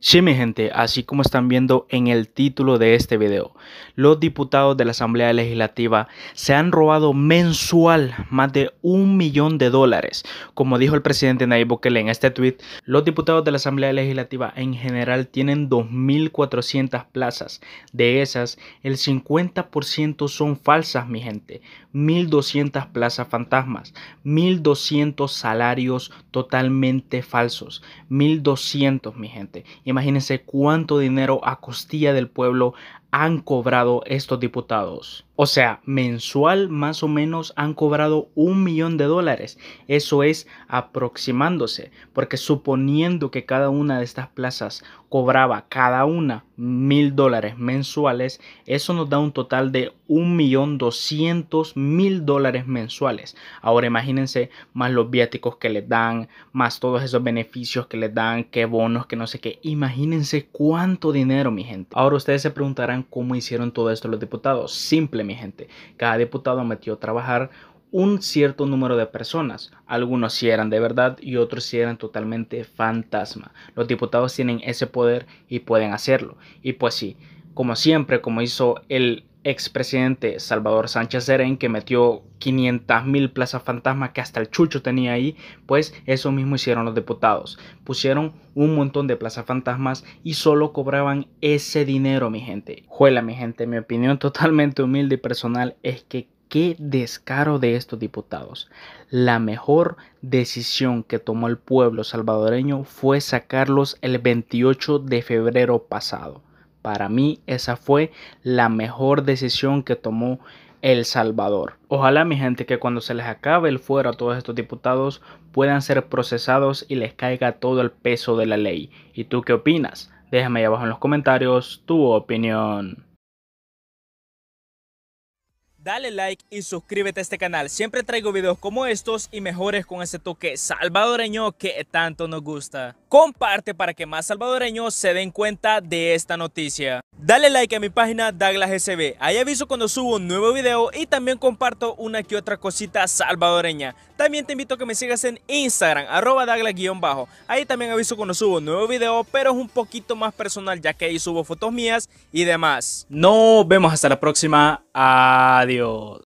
Sí, mi gente, así como están viendo en el título de este video, los diputados de la Asamblea Legislativa se han robado mensual más de un millón de dólares. Como dijo el presidente Nayib Bukele en este tweet, los diputados de la Asamblea Legislativa en general tienen 2.400 plazas. De esas, el 50% son falsas, mi gente. 1.200 plazas fantasmas, 1.200 salarios totalmente falsos, 1.200, mi gente Imagínense cuánto dinero a costilla del pueblo han cobrado estos diputados. O sea, mensual más o menos han cobrado un millón de dólares. Eso es aproximándose, porque suponiendo que cada una de estas plazas cobraba cada una mil dólares mensuales, eso nos da un total de un millón doscientos mil dólares mensuales. Ahora imagínense más los viáticos que les dan, más todos esos beneficios que les dan, qué bonos, que no sé qué. Imagínense cuánto dinero, mi gente. Ahora ustedes se preguntarán cómo hicieron todo esto los diputados. Simplemente mi gente. Cada diputado metió a trabajar un cierto número de personas. Algunos sí eran de verdad y otros sí eran totalmente fantasma. Los diputados tienen ese poder y pueden hacerlo. Y pues sí, como siempre, como hizo el expresidente Salvador Sánchez Serén, que metió 500.000 plazas fantasmas que hasta el chucho tenía ahí, pues eso mismo hicieron los diputados. Pusieron un montón de plazas fantasmas y solo cobraban ese dinero, mi gente. Juela, mi gente, mi opinión totalmente humilde y personal es que qué descaro de estos diputados. La mejor decisión que tomó el pueblo salvadoreño fue sacarlos el 28 de febrero pasado. Para mí esa fue la mejor decisión que tomó El Salvador. Ojalá mi gente que cuando se les acabe el fuero a todos estos diputados puedan ser procesados y les caiga todo el peso de la ley. ¿Y tú qué opinas? Déjame ahí abajo en los comentarios tu opinión dale like y suscríbete a este canal. Siempre traigo videos como estos y mejores con ese toque salvadoreño que tanto nos gusta. Comparte para que más salvadoreños se den cuenta de esta noticia. Dale like a mi página Douglas ahí aviso cuando subo un nuevo video y también comparto una que otra cosita salvadoreña. También te invito a que me sigas en Instagram, arroba bajo ahí también aviso cuando subo un nuevo video, pero es un poquito más personal ya que ahí subo fotos mías y demás. Nos vemos hasta la próxima. Adiós.